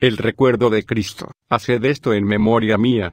El recuerdo de Cristo, haced esto en memoria mía.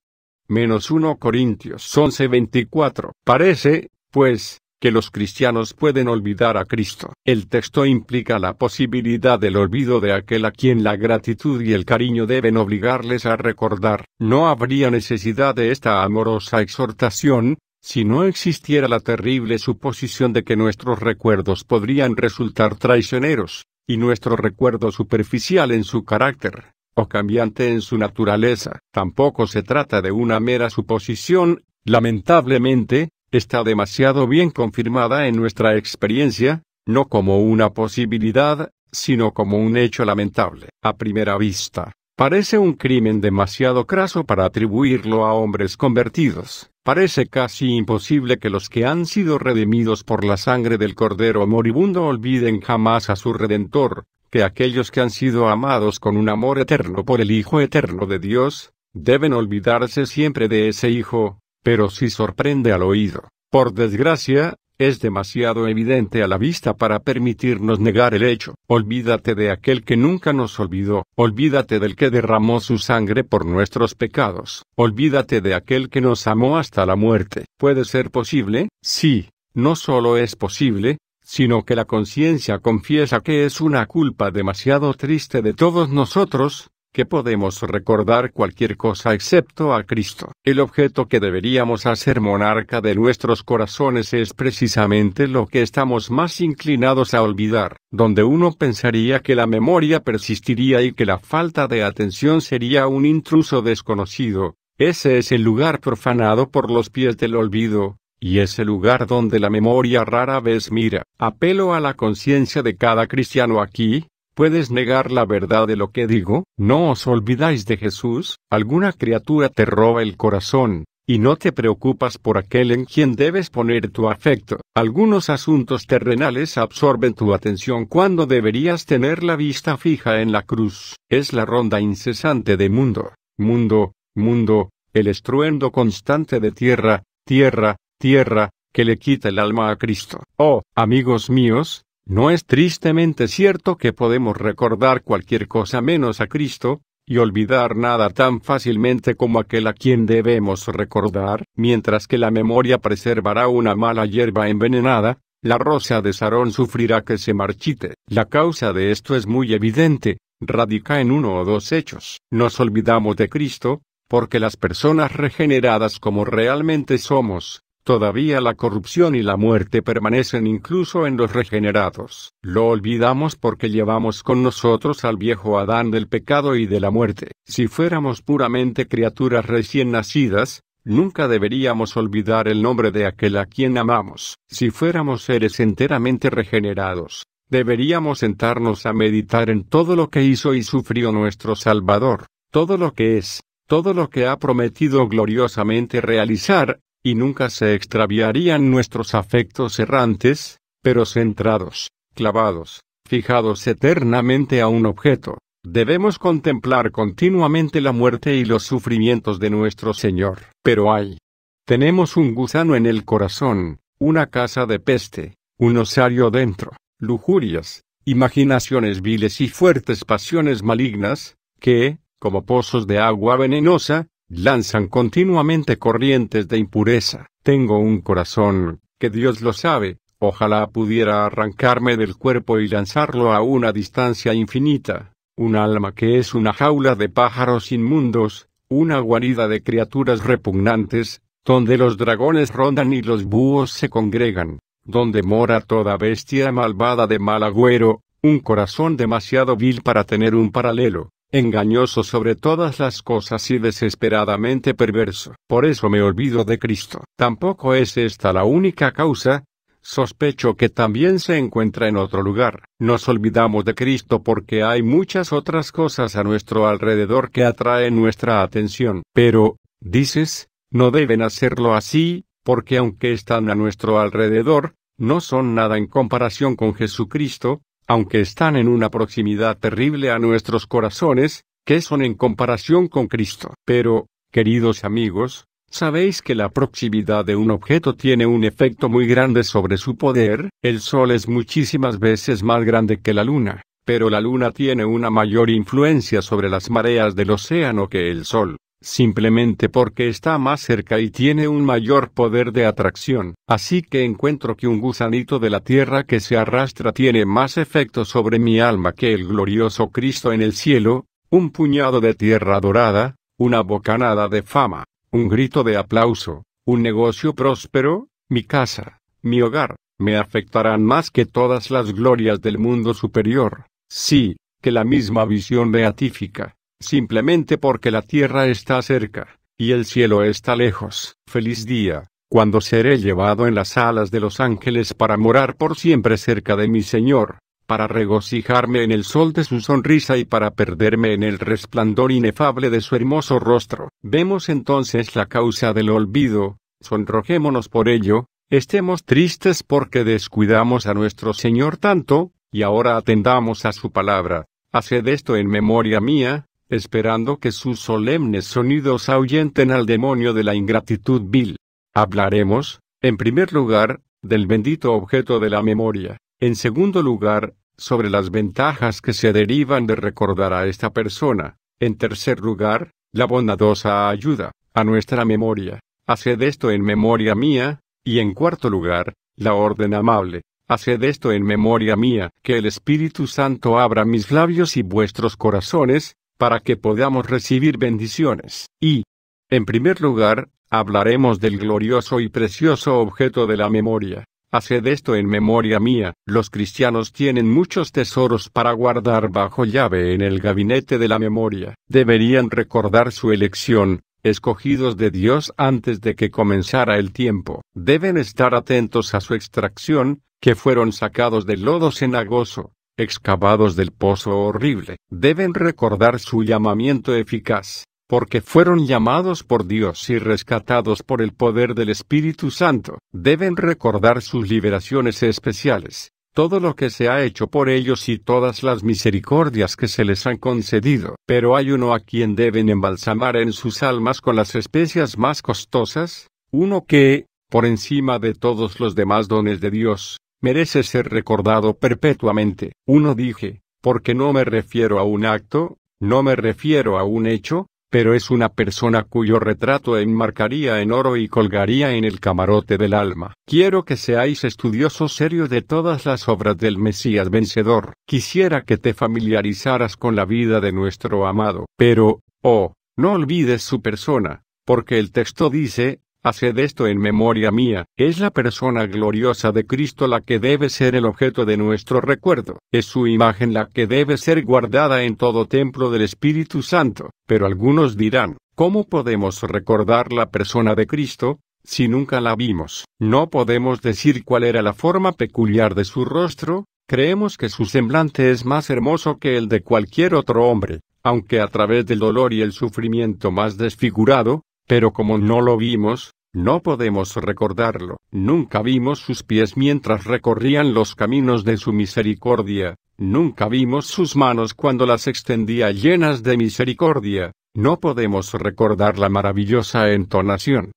Menos 1 Corintios 11:24. Parece, pues, que los cristianos pueden olvidar a Cristo. El texto implica la posibilidad del olvido de aquel a quien la gratitud y el cariño deben obligarles a recordar. No habría necesidad de esta amorosa exhortación, si no existiera la terrible suposición de que nuestros recuerdos podrían resultar traicioneros, y nuestro recuerdo superficial en su carácter, o cambiante en su naturaleza. Tampoco se trata de una mera suposición, lamentablemente, está demasiado bien confirmada en nuestra experiencia, no como una posibilidad, sino como un hecho lamentable. A primera vista, parece un crimen demasiado craso para atribuirlo a hombres convertidos. Parece casi imposible que los que han sido redimidos por la sangre del Cordero moribundo olviden jamás a su Redentor, que aquellos que han sido amados con un amor eterno por el Hijo eterno de Dios, deben olvidarse siempre de ese Hijo, pero si sorprende al oído, por desgracia, es demasiado evidente a la vista para permitirnos negar el hecho. Olvídate de aquel que nunca nos olvidó, olvídate del que derramó su sangre por nuestros pecados, olvídate de aquel que nos amó hasta la muerte. ¿Puede ser posible? Sí, no solo es posible, sino que la conciencia confiesa que es una culpa demasiado triste de todos nosotros, que podemos recordar cualquier cosa excepto a Cristo. El objeto que deberíamos hacer monarca de nuestros corazones es precisamente lo que estamos más inclinados a olvidar, donde uno pensaría que la memoria persistiría y que la falta de atención sería un intruso desconocido. Ese es el lugar profanado por los pies del olvido, y ese lugar donde la memoria rara vez mira. Apelo a la conciencia de cada cristiano aquí, ¿Puedes negar la verdad de lo que digo? ¿No os olvidáis de Jesús? Alguna criatura te roba el corazón, y no te preocupas por aquel en quien debes poner tu afecto. Algunos asuntos terrenales absorben tu atención cuando deberías tener la vista fija en la cruz. Es la ronda incesante de mundo, mundo, mundo, el estruendo constante de tierra, tierra, tierra, que le quita el alma a Cristo. Oh, amigos míos, ¿no es tristemente cierto que podemos recordar cualquier cosa menos a Cristo, y olvidar nada tan fácilmente como aquel a quien debemos recordar, mientras que la memoria preservará una mala hierba envenenada, la rosa de Sarón sufrirá que se marchite. La causa de esto es muy evidente, radica en uno o dos hechos. Nos olvidamos de Cristo, porque las personas regeneradas como realmente somos, Todavía la corrupción y la muerte permanecen incluso en los regenerados. Lo olvidamos porque llevamos con nosotros al viejo Adán del pecado y de la muerte. Si fuéramos puramente criaturas recién nacidas, Nunca deberíamos olvidar el nombre de aquel a quien amamos. Si fuéramos seres enteramente regenerados, deberíamos sentarnos a meditar en todo lo que hizo y sufrió nuestro Salvador, todo lo que es, todo lo que ha prometido gloriosamente realizar, y nunca se extraviarían nuestros afectos errantes, pero centrados, clavados, fijados eternamente a un objeto. Debemos contemplar continuamente la muerte y los sufrimientos de nuestro Señor. Pero hay. Tenemos un gusano en el corazón, una casa de peste, un osario dentro, lujurias, imaginaciones viles y fuertes pasiones malignas, que, como pozos de agua venenosa, lanzan continuamente corrientes de impureza. Tengo un corazón, que Dios lo sabe, ojalá pudiera arrancarme del cuerpo y lanzarlo a una distancia infinita, un alma que es una jaula de pájaros inmundos, una guarida de criaturas repugnantes, donde los dragones rondan y los búhos se congregan, donde mora toda bestia malvada de mal agüero, un corazón demasiado vil para tener un paralelo, engañoso sobre todas las cosas y desesperadamente perverso. Por eso me olvido de Cristo. Tampoco es esta la única causa, sospecho que también se encuentra en otro lugar. Nos olvidamos de Cristo porque hay muchas otras cosas a nuestro alrededor que atraen nuestra atención. Pero, dices, no deben hacerlo así, porque aunque están a nuestro alrededor, no son nada en comparación con Jesucristo, aunque están en una proximidad terrible a nuestros corazones, que son en comparación con Cristo. Pero, queridos amigos, ¿sabéis que la proximidad de un objeto tiene un efecto muy grande sobre su poder? El Sol es muchísimas veces más grande que la Luna, pero la Luna tiene una mayor influencia sobre las mareas del océano que el Sol simplemente porque está más cerca y tiene un mayor poder de atracción. Así que encuentro que un gusanito de la tierra que se arrastra tiene más efecto sobre mi alma que el glorioso Cristo en el cielo, un puñado de tierra dorada, una bocanada de fama, un grito de aplauso, un negocio próspero, mi casa, mi hogar, me afectarán más que todas las glorias del mundo superior, sí, que la misma visión beatífica simplemente porque la tierra está cerca, y el cielo está lejos. Feliz día, cuando seré llevado en las alas de los ángeles para morar por siempre cerca de mi Señor, para regocijarme en el sol de su sonrisa y para perderme en el resplandor inefable de su hermoso rostro. Vemos entonces la causa del olvido, sonrojémonos por ello, estemos tristes porque descuidamos a nuestro Señor tanto, y ahora atendamos a su palabra. Haced esto en memoria mía, esperando que sus solemnes sonidos ahuyenten al demonio de la ingratitud vil. Hablaremos, en primer lugar, del bendito objeto de la memoria, en segundo lugar, sobre las ventajas que se derivan de recordar a esta persona, en tercer lugar, la bondadosa ayuda a nuestra memoria, haced esto en memoria mía, y en cuarto lugar, la orden amable, Haced esto en memoria mía, que el Espíritu Santo abra mis labios y vuestros corazones, para que podamos recibir bendiciones. Y, en primer lugar, hablaremos del glorioso y precioso objeto de la memoria. Haced esto en memoria mía. Los cristianos tienen muchos tesoros para guardar bajo llave en el gabinete de la memoria. Deberían recordar su elección, escogidos de Dios antes de que comenzara el tiempo. Deben estar atentos a su extracción, que fueron sacados del lodo cenagoso excavados del pozo horrible, deben recordar su llamamiento eficaz, porque fueron llamados por Dios y rescatados por el poder del Espíritu Santo, deben recordar sus liberaciones especiales, todo lo que se ha hecho por ellos y todas las misericordias que se les han concedido. Pero hay uno a quien deben embalsamar en sus almas con las especias más costosas, uno que, por encima de todos los demás dones de Dios, merece ser recordado perpetuamente. Uno dije, porque no me refiero a un acto, no me refiero a un hecho, pero es una persona cuyo retrato enmarcaría en oro y colgaría en el camarote del alma. Quiero que seáis estudiosos serios de todas las obras del Mesías vencedor. Quisiera que te familiarizaras con la vida de nuestro amado. Pero, oh, no olvides su persona, porque el texto dice, Haced esto en memoria mía, es la persona gloriosa de Cristo la que debe ser el objeto de nuestro recuerdo, es su imagen la que debe ser guardada en todo templo del Espíritu Santo, pero algunos dirán, ¿cómo podemos recordar la persona de Cristo? Si nunca la vimos, no podemos decir cuál era la forma peculiar de su rostro, creemos que su semblante es más hermoso que el de cualquier otro hombre, aunque a través del dolor y el sufrimiento más desfigurado, pero como no lo vimos, no podemos recordarlo. Nunca vimos sus pies mientras recorrían los caminos de su misericordia, nunca vimos sus manos cuando las extendía llenas de misericordia, no podemos recordar la maravillosa entonación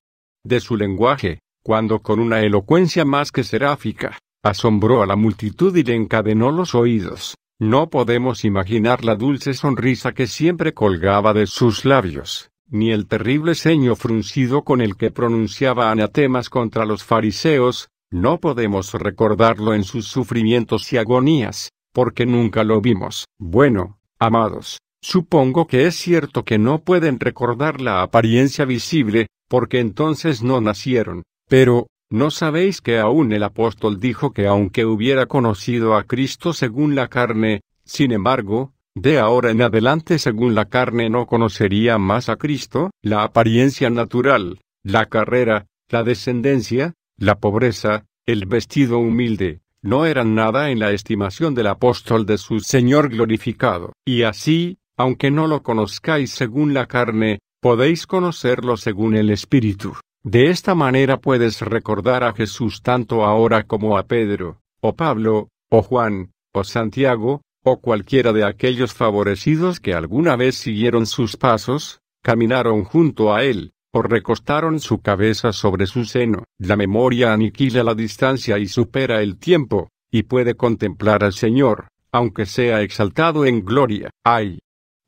de su lenguaje, cuando con una elocuencia más que seráfica, asombró a la multitud y le encadenó los oídos. No podemos imaginar la dulce sonrisa que siempre colgaba de sus labios, ni el terrible ceño fruncido con el que pronunciaba anatemas contra los fariseos, no podemos recordarlo en sus sufrimientos y agonías, porque nunca lo vimos. Bueno, amados, supongo que es cierto que no pueden recordar la apariencia visible, porque entonces no nacieron, pero, ¿no sabéis que aún el apóstol dijo que aunque hubiera conocido a Cristo según la carne, sin embargo, de ahora en adelante según la carne no conocería más a Cristo, la apariencia natural, la carrera, la descendencia, la pobreza, el vestido humilde, no eran nada en la estimación del apóstol de su Señor glorificado. Y así, aunque no lo conozcáis según la carne, podéis conocerlo según el Espíritu. De esta manera puedes recordar a Jesús tanto ahora como a Pedro, o Pablo, o Juan, o Santiago, o cualquiera de aquellos favorecidos que alguna vez siguieron sus pasos, caminaron junto a él, o recostaron su cabeza sobre su seno. La memoria aniquila la distancia y supera el tiempo, y puede contemplar al Señor, aunque sea exaltado en gloria. Ay.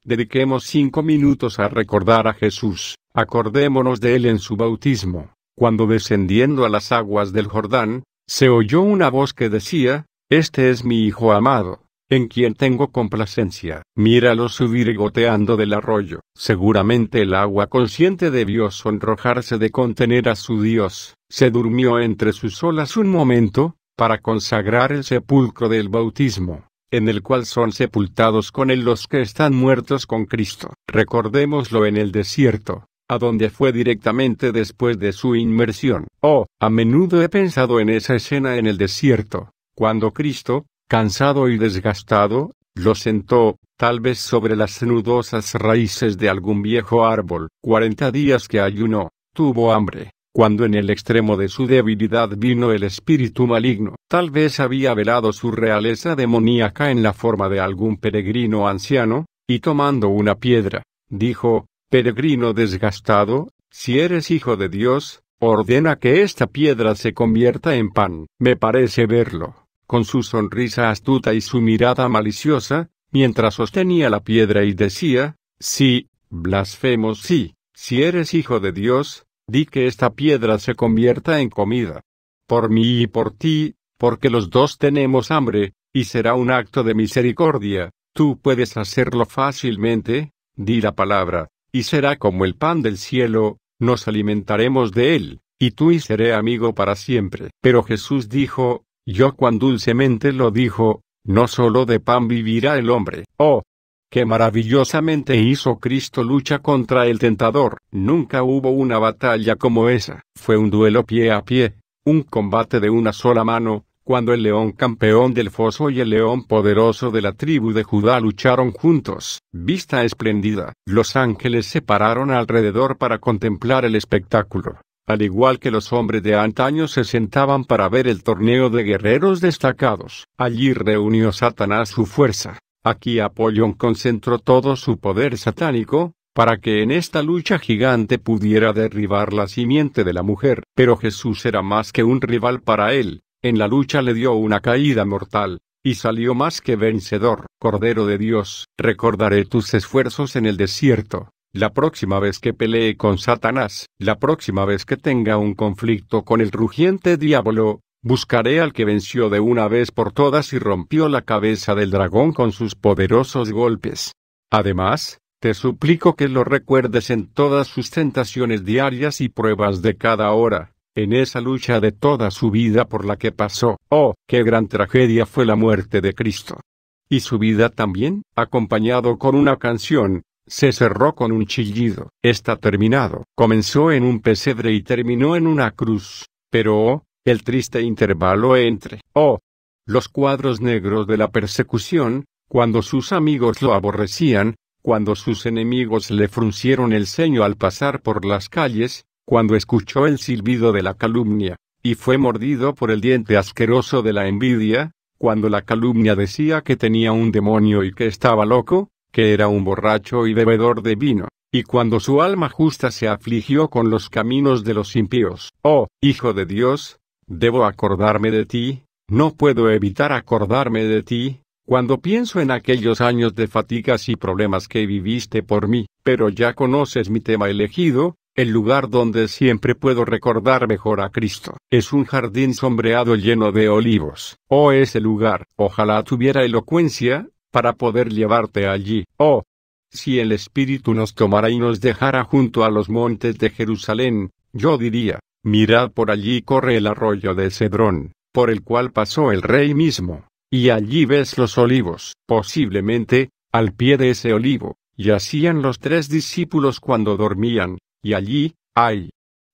Dediquemos cinco minutos a recordar a Jesús, acordémonos de él en su bautismo, cuando descendiendo a las aguas del Jordán, se oyó una voz que decía, Este es mi Hijo amado, en quien tengo complacencia. Míralo subir goteando del arroyo. Seguramente el agua consciente debió sonrojarse de contener a su Dios. Se durmió entre sus olas un momento, para consagrar el sepulcro del bautismo, en el cual son sepultados con él los que están muertos con Cristo. Recordémoslo en el desierto a donde fue directamente después de su inmersión. Oh, a menudo he pensado en esa escena en el desierto, cuando Cristo, Cansado y desgastado, lo sentó, tal vez sobre las nudosas raíces de algún viejo árbol. Cuarenta días que ayunó, tuvo hambre, cuando en el extremo de su debilidad vino el espíritu maligno. Tal vez había velado su realeza demoníaca en la forma de algún peregrino anciano, y tomando una piedra, dijo, Peregrino desgastado, si eres hijo de Dios, ordena que esta piedra se convierta en pan. Me parece verlo con su sonrisa astuta y su mirada maliciosa, mientras sostenía la piedra y decía, Sí, blasfemos sí, si eres hijo de Dios, di que esta piedra se convierta en comida. Por mí y por ti, porque los dos tenemos hambre, y será un acto de misericordia, tú puedes hacerlo fácilmente, di la palabra, y será como el pan del cielo, nos alimentaremos de él, y tú y seré amigo para siempre. Pero Jesús dijo, yo cuán dulcemente lo dijo, no solo de pan vivirá el hombre. Oh, qué maravillosamente hizo Cristo lucha contra el tentador. Nunca hubo una batalla como esa. Fue un duelo pie a pie, un combate de una sola mano, cuando el león campeón del foso y el león poderoso de la tribu de Judá lucharon juntos. Vista esplendida, Los ángeles se pararon alrededor para contemplar el espectáculo al igual que los hombres de antaño se sentaban para ver el torneo de guerreros destacados. Allí reunió Satanás su fuerza. Aquí Apollón concentró todo su poder satánico, para que en esta lucha gigante pudiera derribar la simiente de la mujer. Pero Jesús era más que un rival para él, en la lucha le dio una caída mortal, y salió más que vencedor. Cordero de Dios, recordaré tus esfuerzos en el desierto, la próxima vez que pelee con Satanás, la próxima vez que tenga un conflicto con el rugiente diablo, buscaré al que venció de una vez por todas y rompió la cabeza del dragón con sus poderosos golpes. Además, te suplico que lo recuerdes en todas sus tentaciones diarias y pruebas de cada hora, en esa lucha de toda su vida por la que pasó. Oh, qué gran tragedia fue la muerte de Cristo. Y su vida también, acompañado con una canción, se cerró con un chillido. Está terminado. Comenzó en un pesebre y terminó en una cruz. Pero, oh, el triste intervalo entre, oh, los cuadros negros de la persecución, cuando sus amigos lo aborrecían, cuando sus enemigos le fruncieron el ceño al pasar por las calles, cuando escuchó el silbido de la calumnia, y fue mordido por el diente asqueroso de la envidia, cuando la calumnia decía que tenía un demonio y que estaba loco, que era un borracho y bebedor de vino, y cuando su alma justa se afligió con los caminos de los impíos, oh, Hijo de Dios, debo acordarme de ti, no puedo evitar acordarme de ti, cuando pienso en aquellos años de fatigas y problemas que viviste por mí, pero ya conoces mi tema elegido, el lugar donde siempre puedo recordar mejor a Cristo. Es un jardín sombreado lleno de olivos. Oh, ese lugar. Ojalá tuviera elocuencia, para poder llevarte allí. Oh, si el Espíritu nos tomara y nos dejara junto a los montes de Jerusalén, yo diría, mirad por allí corre el arroyo de Cedrón, por el cual pasó el rey mismo, y allí ves los olivos. Posiblemente, al pie de ese olivo, yacían los tres discípulos cuando dormían, y allí, ay,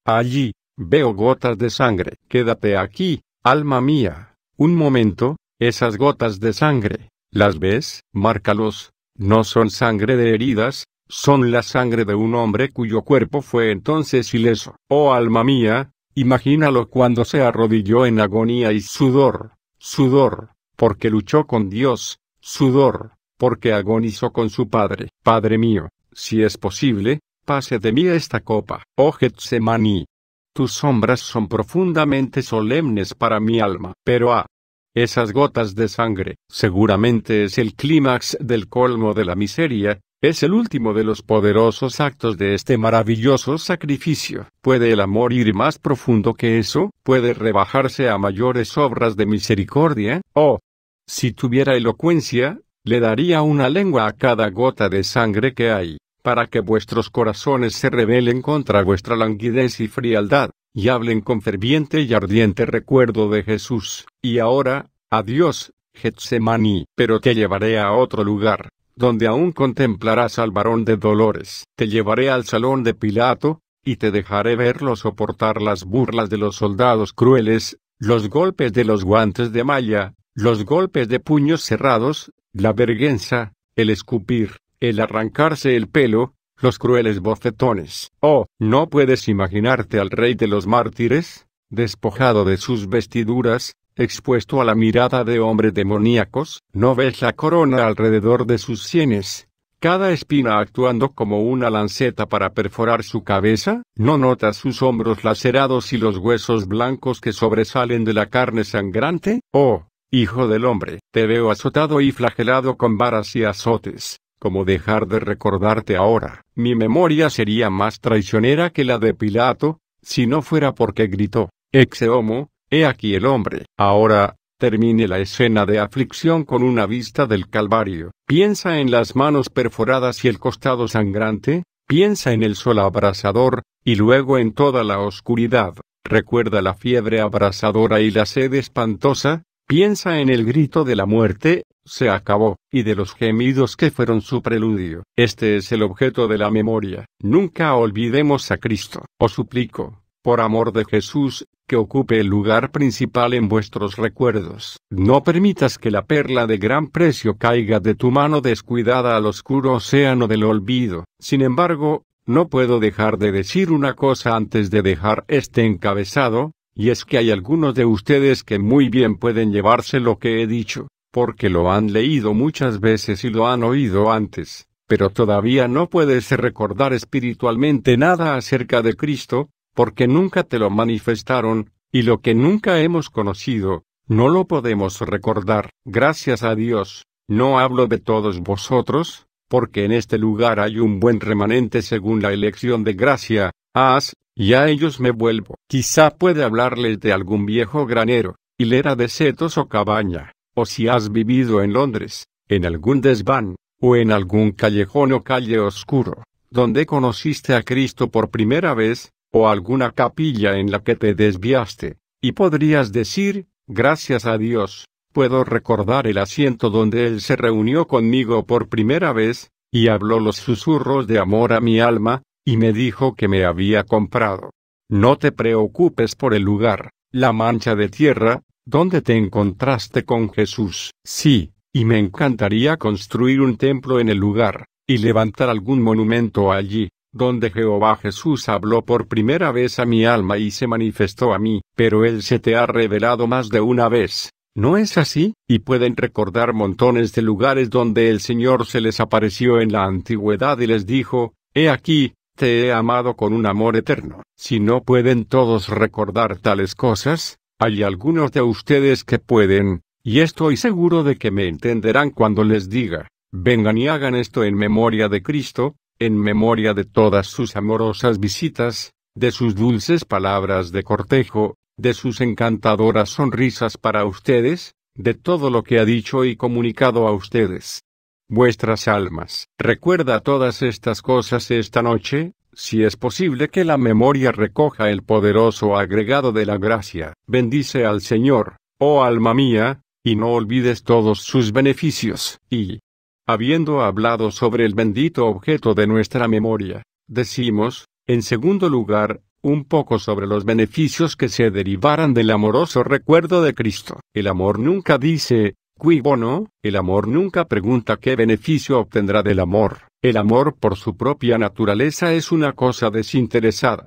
allí, veo gotas de sangre. Quédate aquí, alma mía, un momento, esas gotas de sangre, las ves, márcalos, no son sangre de heridas, son la sangre de un hombre cuyo cuerpo fue entonces ileso. Oh alma mía, imagínalo cuando se arrodilló en agonía y sudor, sudor, porque luchó con Dios, sudor, porque agonizó con su Padre. Padre mío, si es posible, pase de mí esta copa. Oh Getsemaní. Tus sombras son profundamente solemnes para mi alma. Pero ah, esas gotas de sangre, seguramente es el clímax del colmo de la miseria, es el último de los poderosos actos de este maravilloso sacrificio. ¿Puede el amor ir más profundo que eso? ¿Puede rebajarse a mayores obras de misericordia? Oh, si tuviera elocuencia, le daría una lengua a cada gota de sangre que hay, para que vuestros corazones se rebelen contra vuestra languidez y frialdad y hablen con ferviente y ardiente recuerdo de Jesús. Y ahora, adiós, Getsemaní, pero te llevaré a otro lugar, donde aún contemplarás al varón de dolores. Te llevaré al salón de Pilato, y te dejaré verlo soportar las burlas de los soldados crueles, los golpes de los guantes de malla, los golpes de puños cerrados, la vergüenza, el escupir, el arrancarse el pelo, los crueles bofetones. Oh, ¿no puedes imaginarte al rey de los mártires? Despojado de sus vestiduras, expuesto a la mirada de hombres demoníacos, no ves la corona alrededor de sus sienes, cada espina actuando como una lanceta para perforar su cabeza, no notas sus hombros lacerados y los huesos blancos que sobresalen de la carne sangrante, oh, hijo del hombre, te veo azotado y flagelado con varas y azotes, como dejar de recordarte ahora. Mi memoria sería más traicionera que la de Pilato, si no fuera porque gritó, "Exeomo, homo, he aquí el hombre. Ahora, termine la escena de aflicción con una vista del Calvario. Piensa en las manos perforadas y el costado sangrante, piensa en el sol abrasador, y luego en toda la oscuridad. Recuerda la fiebre abrasadora y la sed espantosa, piensa en el grito de la muerte, se acabó, y de los gemidos que fueron su preludio. Este es el objeto de la memoria. Nunca olvidemos a Cristo. Os suplico, por amor de Jesús, que ocupe el lugar principal en vuestros recuerdos. No permitas que la perla de gran precio caiga de tu mano descuidada al oscuro océano del olvido. Sin embargo, no puedo dejar de decir una cosa antes de dejar este encabezado, y es que hay algunos de ustedes que muy bien pueden llevarse lo que he dicho, porque lo han leído muchas veces y lo han oído antes, pero todavía no puedes recordar espiritualmente nada acerca de Cristo, porque nunca te lo manifestaron, y lo que nunca hemos conocido, no lo podemos recordar. Gracias a Dios, no hablo de todos vosotros, porque en este lugar hay un buen remanente según la elección de gracia, haz, y a ellos me vuelvo. Quizá puede hablarles de algún viejo granero, hilera de setos o cabaña, o si has vivido en Londres, en algún desván, o en algún callejón o calle oscuro, donde conociste a Cristo por primera vez, o alguna capilla en la que te desviaste, y podrías decir, gracias a Dios, puedo recordar el asiento donde Él se reunió conmigo por primera vez, y habló los susurros de amor a mi alma, y me dijo que me había comprado. No te preocupes por el lugar, la mancha de tierra, ¿Dónde te encontraste con Jesús. Sí, y me encantaría construir un templo en el lugar, y levantar algún monumento allí, donde Jehová Jesús habló por primera vez a mi alma y se manifestó a mí, pero Él se te ha revelado más de una vez. ¿No es así? Y pueden recordar montones de lugares donde el Señor se les apareció en la antigüedad y les dijo, He aquí, te he amado con un amor eterno. Si no pueden todos recordar tales cosas, hay algunos de ustedes que pueden, y estoy seguro de que me entenderán cuando les diga, vengan y hagan esto en memoria de Cristo, en memoria de todas sus amorosas visitas, de sus dulces palabras de cortejo, de sus encantadoras sonrisas para ustedes, de todo lo que ha dicho y comunicado a ustedes. Vuestras almas. Recuerda todas estas cosas esta noche, si es posible que la memoria recoja el poderoso agregado de la gracia, bendice al Señor, oh alma mía, y no olvides todos sus beneficios, y, habiendo hablado sobre el bendito objeto de nuestra memoria, decimos, en segundo lugar, un poco sobre los beneficios que se derivaran del amoroso recuerdo de Cristo. El amor nunca dice, Qui el amor nunca pregunta qué beneficio obtendrá del amor. El amor por su propia naturaleza es una cosa desinteresada.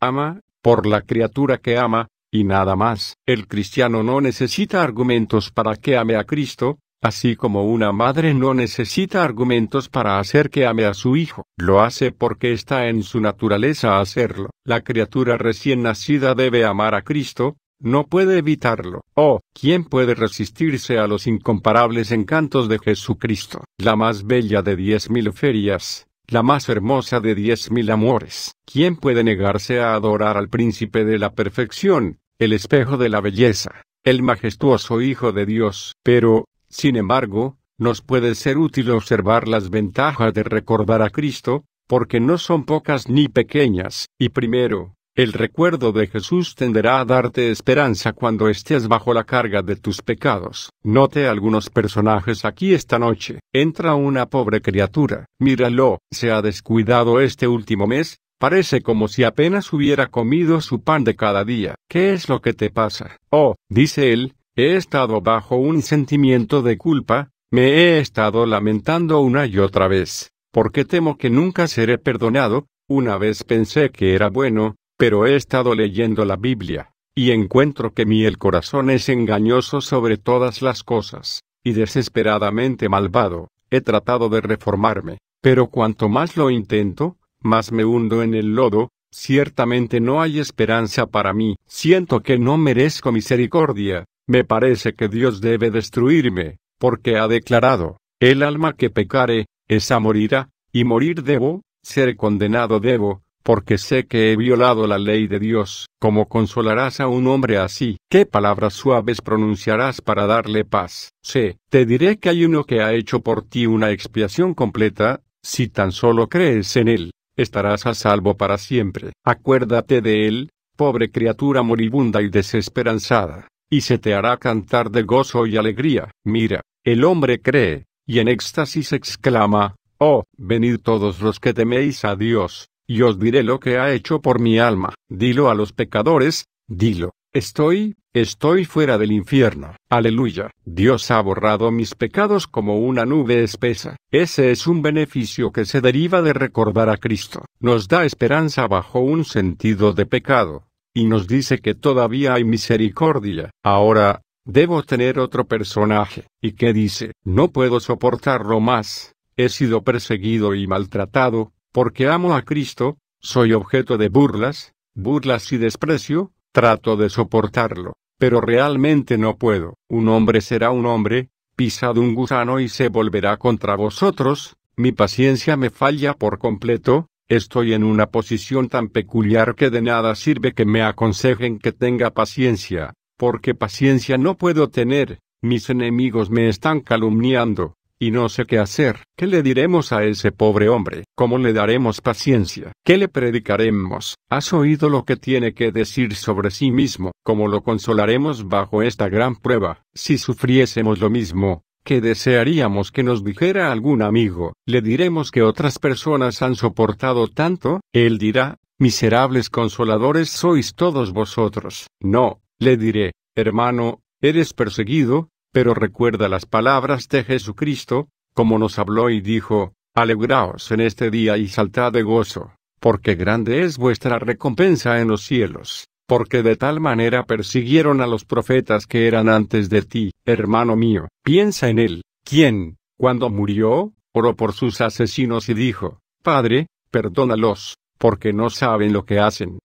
Ama, por la criatura que ama, y nada más. El cristiano no necesita argumentos para que ame a Cristo, así como una madre no necesita argumentos para hacer que ame a su hijo. Lo hace porque está en su naturaleza hacerlo. La criatura recién nacida debe amar a Cristo, no puede evitarlo. Oh, ¿quién puede resistirse a los incomparables encantos de Jesucristo? La más bella de diez mil ferias, la más hermosa de diez mil amores. ¿Quién puede negarse a adorar al príncipe de la perfección, el espejo de la belleza, el majestuoso Hijo de Dios? Pero, sin embargo, nos puede ser útil observar las ventajas de recordar a Cristo, porque no son pocas ni pequeñas, y primero, el recuerdo de Jesús tenderá a darte esperanza cuando estés bajo la carga de tus pecados. Note algunos personajes aquí esta noche. Entra una pobre criatura. Míralo, se ha descuidado este último mes, Parece como si apenas hubiera comido su pan de cada día. ¿Qué es lo que te pasa? Oh, dice él, he estado bajo un sentimiento de culpa, me he estado lamentando una y otra vez, porque temo que nunca seré perdonado, una vez pensé que era bueno, pero he estado leyendo la Biblia, y encuentro que mi el corazón es engañoso sobre todas las cosas, y desesperadamente malvado, he tratado de reformarme, pero cuanto más lo intento, más me hundo en el lodo, ciertamente no hay esperanza para mí, siento que no merezco misericordia, me parece que Dios debe destruirme, porque ha declarado, el alma que pecare, esa morirá, y morir debo, ser condenado debo, porque sé que he violado la ley de Dios. ¿Cómo consolarás a un hombre así? ¿Qué palabras suaves pronunciarás para darle paz? Sé, te diré que hay uno que ha hecho por ti una expiación completa, si tan solo crees en él, estarás a salvo para siempre. Acuérdate de él, pobre criatura moribunda y desesperanzada, y se te hará cantar de gozo y alegría. Mira, el hombre cree, y en éxtasis exclama, Oh, venid todos los que teméis a Dios, y os diré lo que ha hecho por mi alma. Dilo a los pecadores, dilo, estoy, estoy fuera del infierno. Aleluya. Dios ha borrado mis pecados como una nube espesa. Ese es un beneficio que se deriva de recordar a Cristo. Nos da esperanza bajo un sentido de pecado, y nos dice que todavía hay misericordia. Ahora, debo tener otro personaje, y que dice, no puedo soportarlo más, he sido perseguido y maltratado, porque amo a Cristo, soy objeto de burlas, burlas y desprecio, trato de soportarlo, pero realmente no puedo. Un hombre será un hombre, pisado un gusano y se volverá contra vosotros, mi paciencia me falla por completo, estoy en una posición tan peculiar que de nada sirve que me aconsejen que tenga paciencia, porque paciencia no puedo tener, mis enemigos me están calumniando, y no sé qué hacer. ¿Qué le diremos a ese pobre hombre? ¿Cómo le daremos paciencia? ¿Qué le predicaremos? ¿Has oído lo que tiene que decir sobre sí mismo? ¿Cómo lo consolaremos bajo esta gran prueba? Si sufriésemos lo mismo, que desearíamos que nos dijera algún amigo, le diremos que otras personas han soportado tanto, él dirá, miserables consoladores sois todos vosotros. No, le diré, hermano, eres perseguido, pero recuerda las palabras de Jesucristo, como nos habló y dijo, Alegraos en este día y saltad de gozo, porque grande es vuestra recompensa en los cielos, porque de tal manera persiguieron a los profetas que eran antes de ti, hermano mío, piensa en él, quien, cuando murió, oró por sus asesinos y dijo, Padre, perdónalos, porque no saben lo que hacen.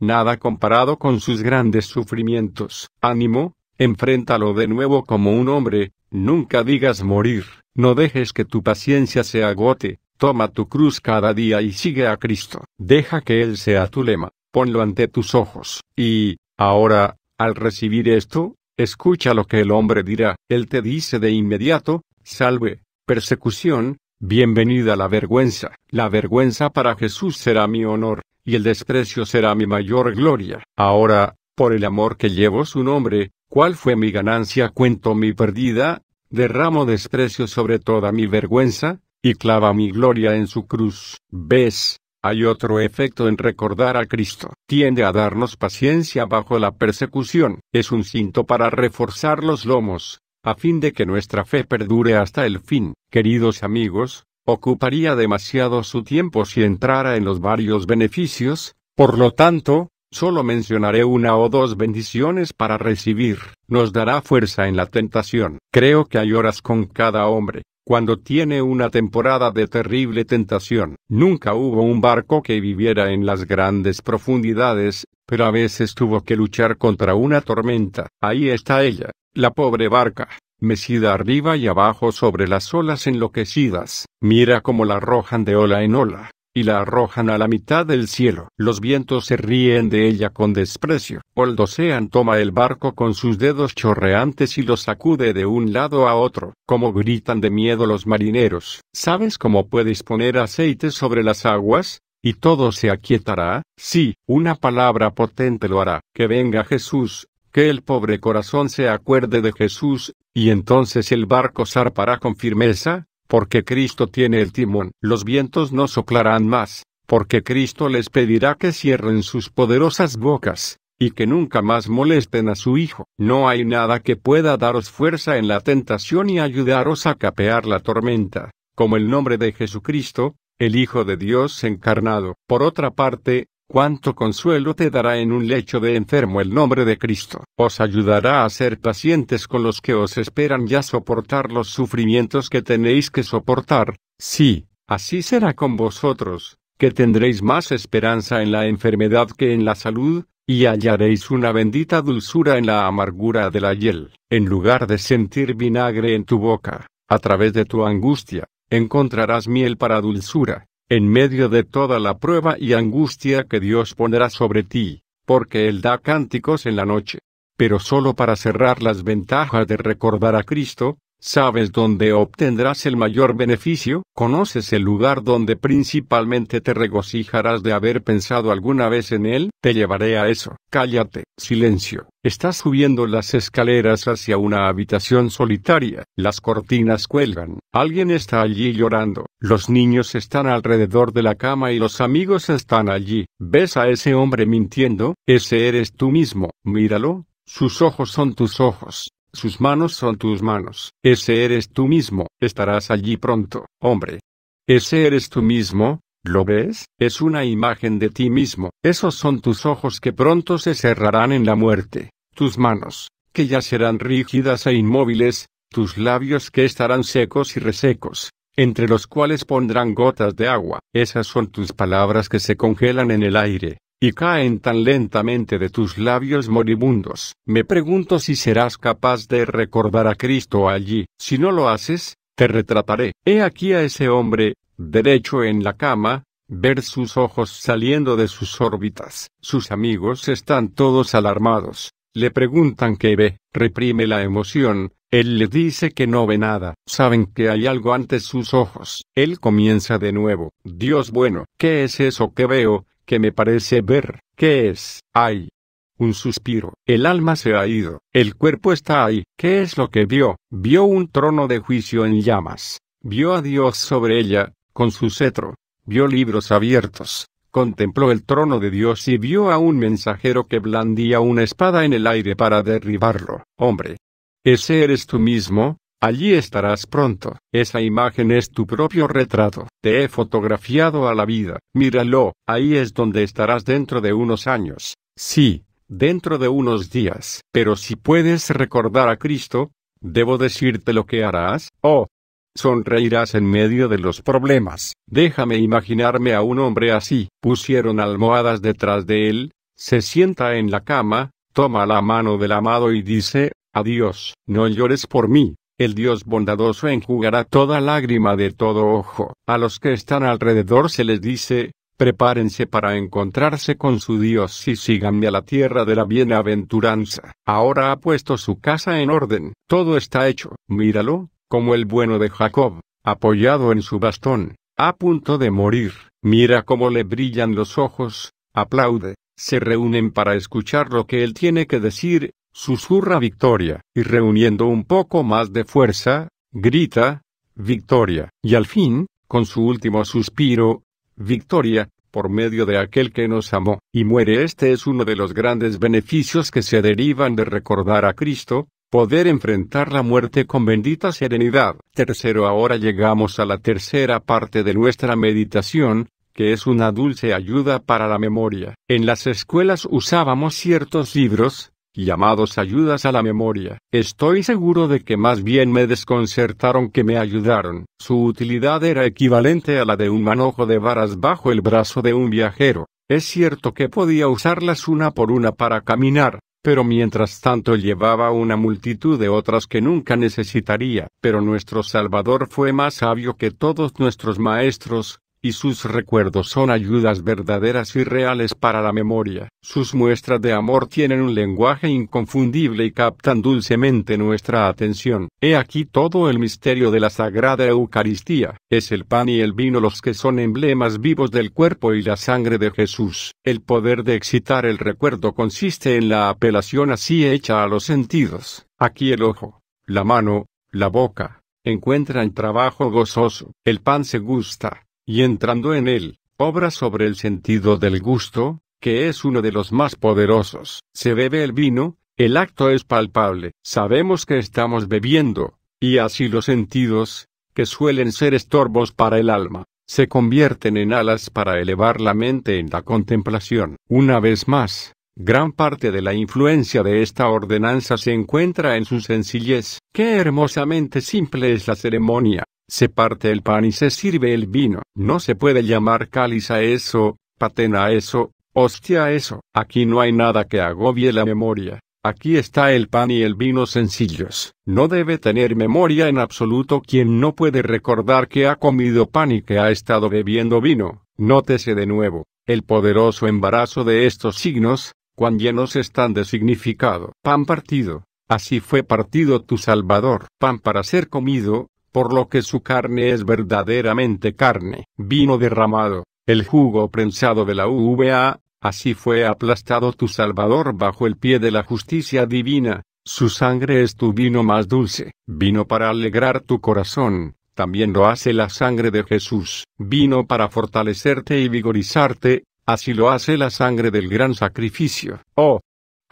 Nada comparado con sus grandes sufrimientos. Ánimo, Enfréntalo de nuevo como un hombre, nunca digas morir, no dejes que tu paciencia se agote, toma tu cruz cada día y sigue a Cristo. Deja que Él sea tu lema, ponlo ante tus ojos, y, ahora, al recibir esto, escucha lo que el hombre dirá. Él te dice de inmediato, salve, persecución, bienvenida la vergüenza. La vergüenza para Jesús será mi honor, y el desprecio será mi mayor gloria. Ahora, por el amor que llevo su nombre, ¿Cuál fue mi ganancia? Cuento mi perdida, derramo desprecio sobre toda mi vergüenza, y clava mi gloria en su cruz. ¿Ves? Hay otro efecto en recordar a Cristo. Tiende a darnos paciencia bajo la persecución. Es un cinto para reforzar los lomos, a fin de que nuestra fe perdure hasta el fin. Queridos amigos, ocuparía demasiado su tiempo si entrara en los varios beneficios, por lo tanto, Solo mencionaré una o dos bendiciones para recibir, nos dará fuerza en la tentación. Creo que hay horas con cada hombre, cuando tiene una temporada de terrible tentación. Nunca hubo un barco que viviera en las grandes profundidades, pero a veces tuvo que luchar contra una tormenta. Ahí está ella, la pobre barca, mecida arriba y abajo sobre las olas enloquecidas. Mira cómo la arrojan de ola en ola y la arrojan a la mitad del cielo. Los vientos se ríen de ella con desprecio. Oldocean toma el barco con sus dedos chorreantes y lo sacude de un lado a otro. Como gritan de miedo los marineros. ¿Sabes cómo puedes poner aceite sobre las aguas? Y todo se aquietará, sí, una palabra potente lo hará, que venga Jesús, que el pobre corazón se acuerde de Jesús, y entonces el barco zarpará con firmeza, porque Cristo tiene el timón. Los vientos no soplarán más, porque Cristo les pedirá que cierren sus poderosas bocas, y que nunca más molesten a su Hijo. No hay nada que pueda daros fuerza en la tentación y ayudaros a capear la tormenta, como el nombre de Jesucristo, el Hijo de Dios encarnado. Por otra parte, Cuánto consuelo te dará en un lecho de enfermo el nombre de Cristo. Os ayudará a ser pacientes con los que os esperan ya soportar los sufrimientos que tenéis que soportar. Sí, así será con vosotros, que tendréis más esperanza en la enfermedad que en la salud, y hallaréis una bendita dulzura en la amargura de la hiel. En lugar de sentir vinagre en tu boca, a través de tu angustia, encontrarás miel para dulzura en medio de toda la prueba y angustia que Dios pondrá sobre ti, porque Él da cánticos en la noche. Pero solo para cerrar las ventajas de recordar a Cristo, ¿Sabes dónde obtendrás el mayor beneficio? ¿Conoces el lugar donde principalmente te regocijarás de haber pensado alguna vez en él? Te llevaré a eso. Cállate. Silencio. Estás subiendo las escaleras hacia una habitación solitaria. Las cortinas cuelgan. Alguien está allí llorando. Los niños están alrededor de la cama y los amigos están allí. ¿Ves a ese hombre mintiendo? Ese eres tú mismo. Míralo. Sus ojos son tus ojos. Sus manos son tus manos. Ese eres tú mismo. Estarás allí pronto, hombre. Ese eres tú mismo, ¿Lo ves? Es una imagen de ti mismo. Esos son tus ojos que pronto se cerrarán en la muerte, tus manos, que ya serán rígidas e inmóviles, tus labios que estarán secos y resecos, entre los cuales pondrán gotas de agua. Esas son tus palabras que se congelan en el aire, y caen tan lentamente de tus labios moribundos. Me pregunto si serás capaz de recordar a Cristo allí. Si no lo haces, te retrataré. He aquí a ese hombre, derecho en la cama, ver sus ojos saliendo de sus órbitas. Sus amigos están todos alarmados. Le preguntan qué ve, reprime la emoción, él le dice que no ve nada, saben que hay algo ante sus ojos. Él comienza de nuevo, Dios bueno, ¿qué es eso que veo? que me parece ver, ¿qué es? ¡Ay! Un suspiro, el alma se ha ido, el cuerpo está ahí, ¿qué es lo que vio? Vio un trono de juicio en llamas, vio a Dios sobre ella, con su cetro, vio libros abiertos, contempló el trono de Dios y vio a un mensajero que blandía una espada en el aire para derribarlo. Hombre, ese eres tú mismo, Allí estarás pronto. Esa imagen es tu propio retrato. Te he fotografiado a la vida. Míralo, ahí es donde estarás dentro de unos años. Sí, dentro de unos días. Pero si puedes recordar a Cristo, debo decirte lo que harás. Oh, sonreirás en medio de los problemas. Déjame imaginarme a un hombre así. Pusieron almohadas detrás de él, se sienta en la cama, toma la mano del amado y dice, Adiós, no llores por mí, el Dios bondadoso enjugará toda lágrima de todo ojo. A los que están alrededor se les dice, prepárense para encontrarse con su Dios y síganme a la tierra de la bienaventuranza. Ahora ha puesto su casa en orden, todo está hecho, míralo, como el bueno de Jacob, apoyado en su bastón, a punto de morir, mira cómo le brillan los ojos, aplaude, se reúnen para escuchar lo que él tiene que decir, susurra victoria, y reuniendo un poco más de fuerza, grita, victoria, y al fin, con su último suspiro, victoria, por medio de aquel que nos amó, y muere. Este es uno de los grandes beneficios que se derivan de recordar a Cristo, poder enfrentar la muerte con bendita serenidad. Tercero, ahora llegamos a la tercera parte de nuestra meditación, que es una dulce ayuda para la memoria. En las escuelas usábamos ciertos libros, llamados ayudas a la memoria. Estoy seguro de que más bien me desconcertaron que me ayudaron. Su utilidad era equivalente a la de un manojo de varas bajo el brazo de un viajero. Es cierto que podía usarlas una por una para caminar, pero mientras tanto llevaba una multitud de otras que nunca necesitaría. Pero nuestro Salvador fue más sabio que todos nuestros maestros, y sus recuerdos son ayudas verdaderas y reales para la memoria. Sus muestras de amor tienen un lenguaje inconfundible y captan dulcemente nuestra atención. He aquí todo el misterio de la Sagrada Eucaristía. Es el pan y el vino los que son emblemas vivos del cuerpo y la sangre de Jesús. El poder de excitar el recuerdo consiste en la apelación así hecha a los sentidos. Aquí el ojo, la mano, la boca, encuentran trabajo gozoso. El pan se gusta y entrando en él, obra sobre el sentido del gusto, que es uno de los más poderosos. Se bebe el vino, el acto es palpable, sabemos que estamos bebiendo, y así los sentidos, que suelen ser estorbos para el alma, se convierten en alas para elevar la mente en la contemplación. Una vez más, gran parte de la influencia de esta ordenanza se encuentra en su sencillez. Qué hermosamente simple es la ceremonia, se parte el pan y se sirve el vino. No se puede llamar cáliz a eso, patena a eso, hostia a eso. Aquí no hay nada que agobie la memoria. Aquí está el pan y el vino sencillos. No debe tener memoria en absoluto quien no puede recordar que ha comido pan y que ha estado bebiendo vino. Nótese de nuevo, el poderoso embarazo de estos signos, cuán llenos están de significado. Pan partido. Así fue partido tu Salvador. Pan para ser comido, por lo que su carne es verdaderamente carne, vino derramado, el jugo prensado de la uva, así fue aplastado tu Salvador bajo el pie de la justicia divina, su sangre es tu vino más dulce, vino para alegrar tu corazón, también lo hace la sangre de Jesús, vino para fortalecerte y vigorizarte, así lo hace la sangre del gran sacrificio. Oh,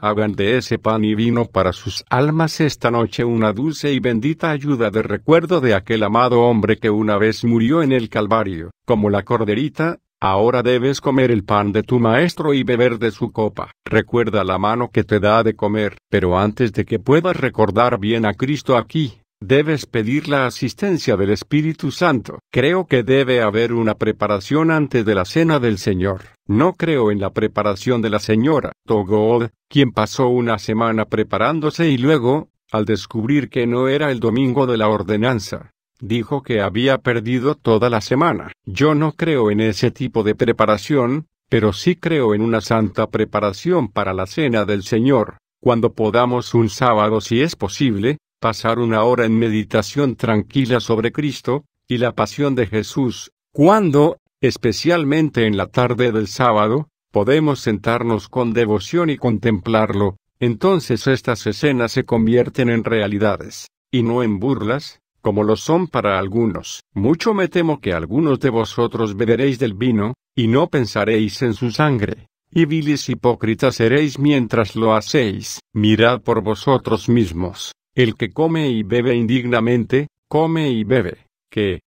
Hagan de ese pan y vino para sus almas esta noche una dulce y bendita ayuda de recuerdo de aquel amado hombre que una vez murió en el Calvario, como la corderita, Ahora debes comer el pan de tu maestro y beber de su copa. Recuerda la mano que te da de comer, pero antes de que puedas recordar bien a Cristo aquí, Debes pedir la asistencia del Espíritu Santo. Creo que debe haber una preparación antes de la cena del Señor. No creo en la preparación de la señora Togod, quien pasó una semana preparándose y luego, al descubrir que no era el domingo de la ordenanza, dijo que había perdido toda la semana. Yo no creo en ese tipo de preparación, pero sí creo en una santa preparación para la cena del Señor cuando podamos un sábado si es posible, pasar una hora en meditación tranquila sobre Cristo, y la pasión de Jesús, cuando, especialmente en la tarde del sábado, podemos sentarnos con devoción y contemplarlo, entonces estas escenas se convierten en realidades, y no en burlas, como lo son para algunos. Mucho me temo que algunos de vosotros beberéis del vino, y no pensaréis en su sangre, y viles hipócritas seréis mientras lo hacéis. Mirad por vosotros mismos, el que come y bebe indignamente, come y bebe, que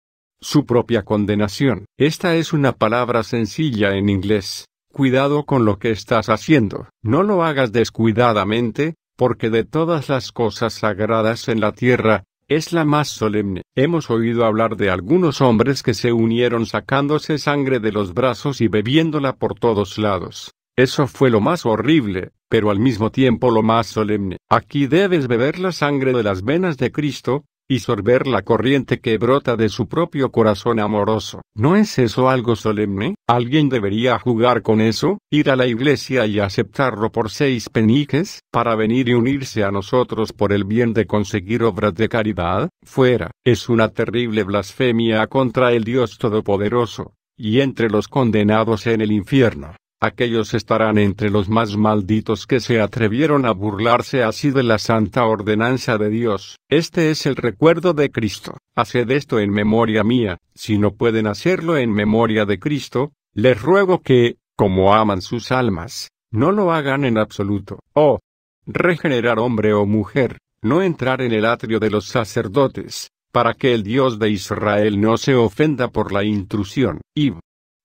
su propia condenación. Esta es una palabra sencilla en inglés. Cuidado con lo que estás haciendo. No lo hagas descuidadamente, porque de todas las cosas sagradas en la tierra, es la más solemne. Hemos oído hablar de algunos hombres que se unieron sacándose sangre de los brazos y bebiéndola por todos lados. Eso fue lo más horrible, pero al mismo tiempo lo más solemne. Aquí debes beber la sangre de las venas de Cristo, y sorber la corriente que brota de su propio corazón amoroso. ¿No es eso algo solemne? ¿Alguien debería jugar con eso? ¿Ir a la iglesia y aceptarlo por seis peniques? ¿Para venir y unirse a nosotros por el bien de conseguir obras de caridad? Fuera. Es una terrible blasfemia contra el Dios Todopoderoso, y entre los condenados en el infierno aquellos estarán entre los más malditos que se atrevieron a burlarse así de la santa ordenanza de Dios. Este es el recuerdo de Cristo. Haced esto en memoria mía, si no pueden hacerlo en memoria de Cristo, les ruego que, como aman sus almas, no lo hagan en absoluto. Oh, regenerar hombre o mujer, no entrar en el atrio de los sacerdotes, para que el Dios de Israel no se ofenda por la intrusión. y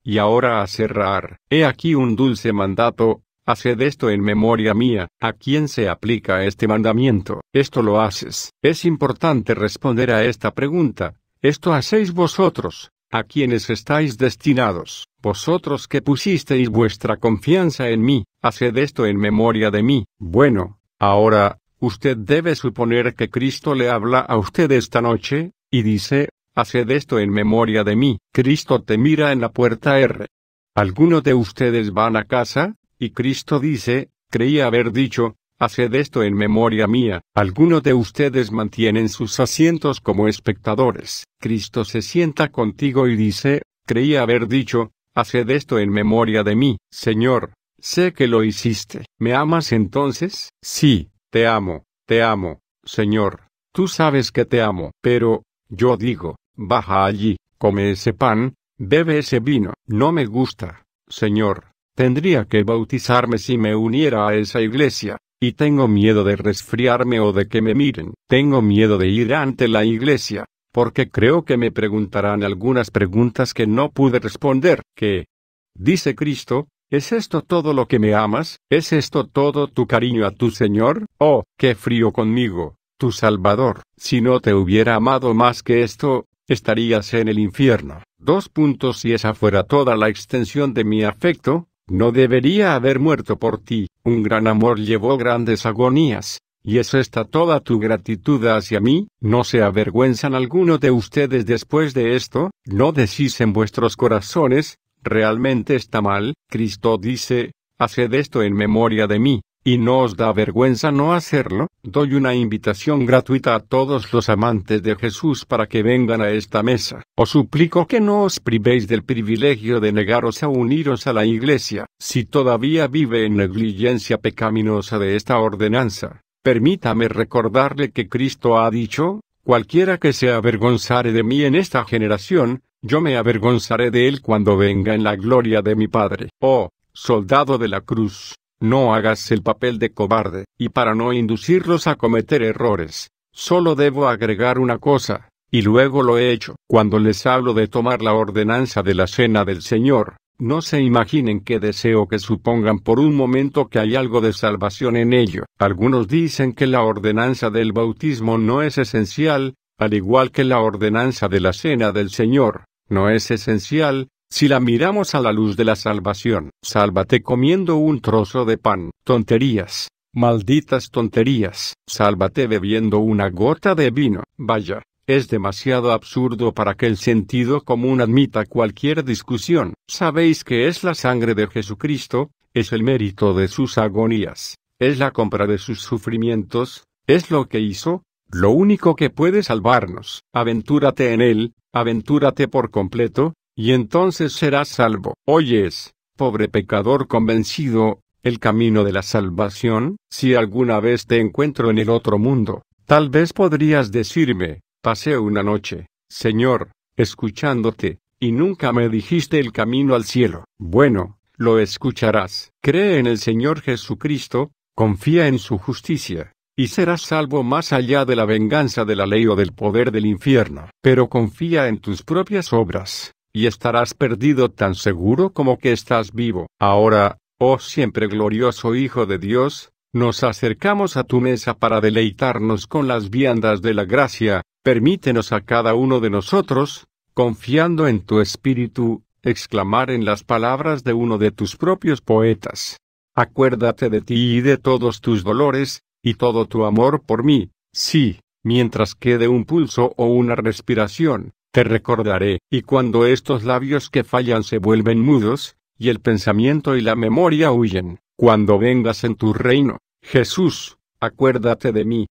y ahora a cerrar, He aquí un dulce mandato, haced esto en memoria mía, ¿a quién se aplica este mandamiento? Esto lo haces. Es importante responder a esta pregunta. Esto hacéis vosotros, a quienes estáis destinados. Vosotros que pusisteis vuestra confianza en mí, haced esto en memoria de mí. Bueno, ahora, usted debe suponer que Cristo le habla a usted esta noche, y dice, Haced esto en memoria de mí. Cristo te mira en la puerta R. Algunos de ustedes van a casa, y Cristo dice, creía haber dicho, haced esto en memoria mía. Algunos de ustedes mantienen sus asientos como espectadores. Cristo se sienta contigo y dice, creía haber dicho, haced esto en memoria de mí. Señor, sé que lo hiciste. ¿Me amas entonces? Sí, te amo, te amo, Señor. Tú sabes que te amo, pero, yo digo, Baja allí, come ese pan, bebe ese vino. No me gusta, Señor. Tendría que bautizarme si me uniera a esa iglesia, y tengo miedo de resfriarme o de que me miren. Tengo miedo de ir ante la iglesia, porque creo que me preguntarán algunas preguntas que no pude responder. ¿Qué? Dice Cristo, ¿es esto todo lo que me amas? ¿Es esto todo tu cariño a tu Señor? Oh, qué frío conmigo, tu Salvador. Si no te hubiera amado más que esto, estarías en el infierno. Dos puntos si esa fuera toda la extensión de mi afecto, no debería haber muerto por ti. Un gran amor llevó grandes agonías, y es esta toda tu gratitud hacia mí. ¿No se avergüenzan alguno de ustedes después de esto? ¿No decís en vuestros corazones, realmente está mal? Cristo dice, haced esto en memoria de mí y no os da vergüenza no hacerlo, doy una invitación gratuita a todos los amantes de Jesús para que vengan a esta mesa. Os suplico que no os privéis del privilegio de negaros a uniros a la Iglesia, si todavía vive en negligencia pecaminosa de esta ordenanza. Permítame recordarle que Cristo ha dicho, cualquiera que se avergonzare de mí en esta generación, yo me avergonzaré de él cuando venga en la gloria de mi Padre. Oh, soldado de la cruz, no hagas el papel de cobarde, y para no inducirlos a cometer errores, solo debo agregar una cosa, y luego lo he hecho. Cuando les hablo de tomar la ordenanza de la cena del Señor, no se imaginen que deseo que supongan por un momento que hay algo de salvación en ello. Algunos dicen que la ordenanza del bautismo no es esencial, al igual que la ordenanza de la cena del Señor, no es esencial, si la miramos a la luz de la salvación, sálvate comiendo un trozo de pan, tonterías, malditas tonterías, sálvate bebiendo una gota de vino, vaya, es demasiado absurdo para que el sentido común admita cualquier discusión. Sabéis que es la sangre de Jesucristo, es el mérito de sus agonías, es la compra de sus sufrimientos, es lo que hizo, lo único que puede salvarnos. Aventúrate en él, aventúrate por completo, y entonces serás salvo. Oyes, pobre pecador convencido, el camino de la salvación, si alguna vez te encuentro en el otro mundo, tal vez podrías decirme, pasé una noche, Señor, escuchándote, y nunca me dijiste el camino al cielo. Bueno, lo escucharás. Cree en el Señor Jesucristo, confía en su justicia, y serás salvo más allá de la venganza de la ley o del poder del infierno. Pero confía en tus propias obras y estarás perdido tan seguro como que estás vivo. Ahora, oh siempre glorioso Hijo de Dios, nos acercamos a tu mesa para deleitarnos con las viandas de la gracia, permítenos a cada uno de nosotros, confiando en tu espíritu, exclamar en las palabras de uno de tus propios poetas. Acuérdate de ti y de todos tus dolores, y todo tu amor por mí, sí, mientras quede un pulso o una respiración, te recordaré, y cuando estos labios que fallan se vuelven mudos, y el pensamiento y la memoria huyen, cuando vengas en tu reino, Jesús, acuérdate de mí,